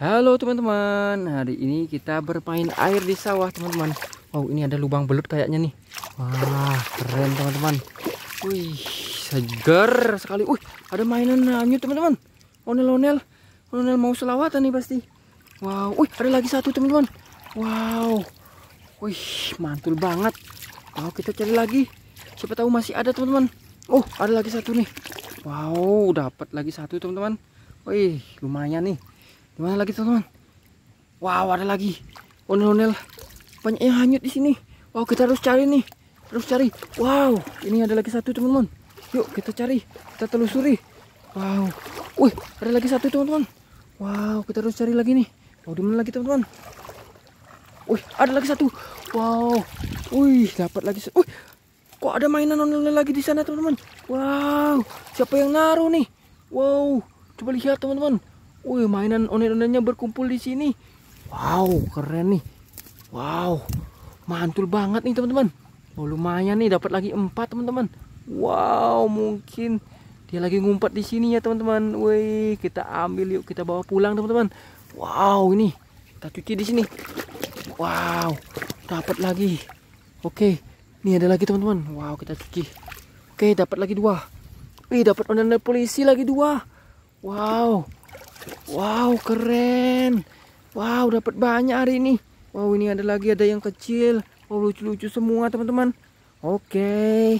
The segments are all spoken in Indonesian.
Halo teman-teman, hari ini kita bermain air di sawah teman-teman. Wow, ini ada lubang belut kayaknya nih. Wah, keren teman-teman. Wih, segar sekali. Wih, ada mainan nanyu teman-teman. Onel-onel, onel mau selawatan nih pasti. Wow, wih ada lagi satu teman-teman. Wow, wih mantul banget. Wow, kita cari lagi. Siapa tahu masih ada teman-teman. Oh, ada lagi satu nih. Wow, dapat lagi satu teman-teman. Wih, lumayan nih. Gimana lagi teman-teman? Wow, ada lagi. Onel-onel banyak yang hanyut di sini. Wow, kita harus cari nih. Terus cari. Wow, ini ada lagi satu teman-teman. Yuk kita cari, kita telusuri. Wow. Wih, ada lagi satu teman-teman. Wow, kita harus cari lagi nih. Mau dimana lagi teman-teman? Wih, ada lagi satu. Wow. Wih, dapat lagi. Wih, kok ada mainan onel onel lagi di sana teman-teman? Wow, siapa yang naruh nih? Wow, coba lihat teman-teman. Wih, mainan onen-onennya berkumpul di sini. Wow, keren nih. Wow, mantul banget nih teman-teman. Oh, lumayan nih dapat lagi empat teman-teman. Wow, mungkin dia lagi ngumpet di sini ya teman-teman. Wih, kita ambil yuk kita bawa pulang teman-teman. Wow, ini kita cuci di sini. Wow, dapat lagi. Oke, ini ada lagi teman-teman. Wow, kita cuci. Oke, dapat lagi dua. Wih, dapat onen polisi lagi dua. Wow. Wow, keren. Wow, dapat banyak hari ini. Wow, ini ada lagi ada yang kecil. Wow, lucu-lucu semua, teman-teman. Oke.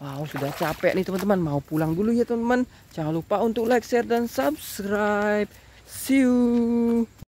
Wow, sudah capek nih, teman-teman. Mau pulang dulu ya, teman-teman. Jangan lupa untuk like, share, dan subscribe. See you.